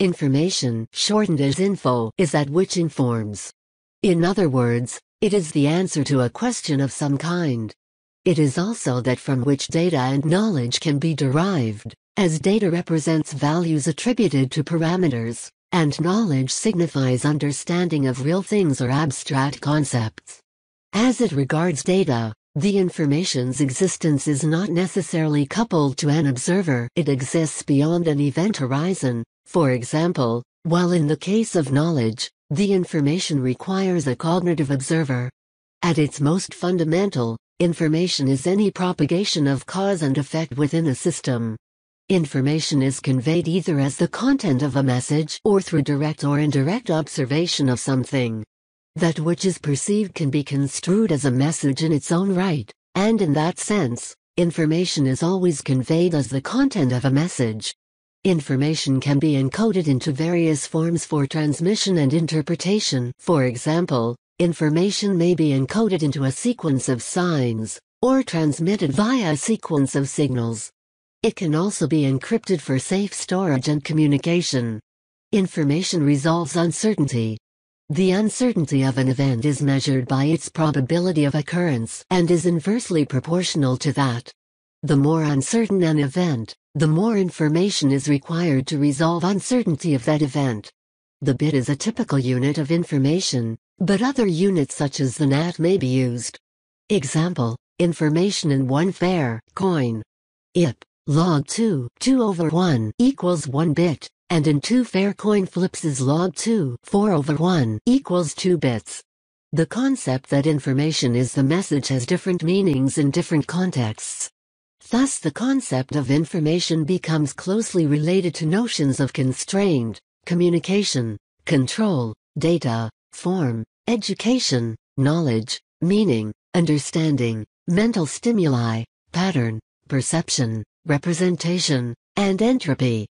Information, shortened as info, is that which informs. In other words, it is the answer to a question of some kind. It is also that from which data and knowledge can be derived, as data represents values attributed to parameters, and knowledge signifies understanding of real things or abstract concepts. As it regards data, the information's existence is not necessarily coupled to an observer. It exists beyond an event horizon. For example, while in the case of knowledge, the information requires a cognitive observer. At its most fundamental, information is any propagation of cause and effect within a system. Information is conveyed either as the content of a message or through direct or indirect observation of something. That which is perceived can be construed as a message in its own right, and in that sense, information is always conveyed as the content of a message. Information can be encoded into various forms for transmission and interpretation. For example, information may be encoded into a sequence of signs, or transmitted via a sequence of signals. It can also be encrypted for safe storage and communication. Information resolves uncertainty, the uncertainty of an event is measured by its probability of occurrence and is inversely proportional to that. The more uncertain an event, the more information is required to resolve uncertainty of that event. The bit is a typical unit of information, but other units such as the nat may be used. Example, information in one fair coin. IP, log 2, 2 over 1 equals 1 bit and in two fair coin flips is log 2. 4 over 1 equals 2 bits. The concept that information is the message has different meanings in different contexts. Thus the concept of information becomes closely related to notions of constrained, communication, control, data, form, education, knowledge, meaning, understanding, mental stimuli, pattern, perception, representation, and entropy.